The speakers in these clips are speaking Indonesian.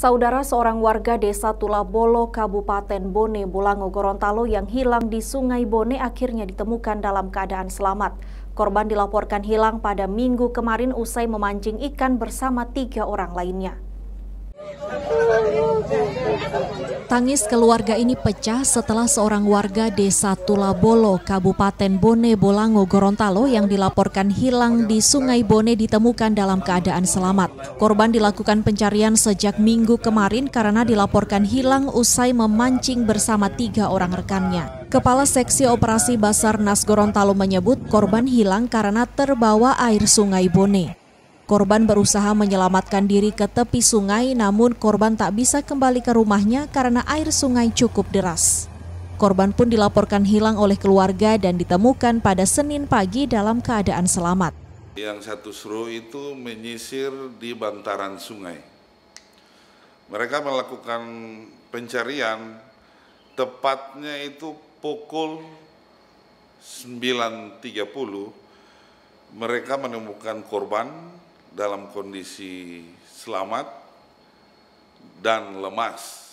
Saudara seorang warga desa Tulabolo, Kabupaten Bone, Bulango, Gorontalo yang hilang di Sungai Bone akhirnya ditemukan dalam keadaan selamat. Korban dilaporkan hilang pada minggu kemarin usai memancing ikan bersama tiga orang lainnya. Tangis keluarga ini pecah setelah seorang warga desa Tulabolo, Kabupaten Bone Bolango, Gorontalo yang dilaporkan hilang di Sungai Bone ditemukan dalam keadaan selamat. Korban dilakukan pencarian sejak minggu kemarin karena dilaporkan hilang usai memancing bersama tiga orang rekannya. Kepala Seksi Operasi Basarnas Gorontalo menyebut korban hilang karena terbawa air Sungai Bone. Korban berusaha menyelamatkan diri ke tepi sungai namun korban tak bisa kembali ke rumahnya karena air sungai cukup deras. Korban pun dilaporkan hilang oleh keluarga dan ditemukan pada Senin pagi dalam keadaan selamat. Yang satu seru itu menyisir di bantaran sungai. Mereka melakukan pencarian tepatnya itu pukul 9.30 mereka menemukan korban dalam kondisi selamat dan lemas.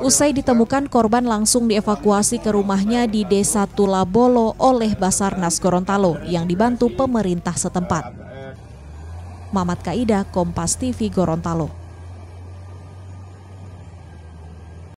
Usai ditemukan, korban langsung dievakuasi ke rumahnya di Desa Tulabolo oleh Basarnas Gorontalo yang dibantu pemerintah setempat. Mamat Kaida, Kompas TV Gorontalo.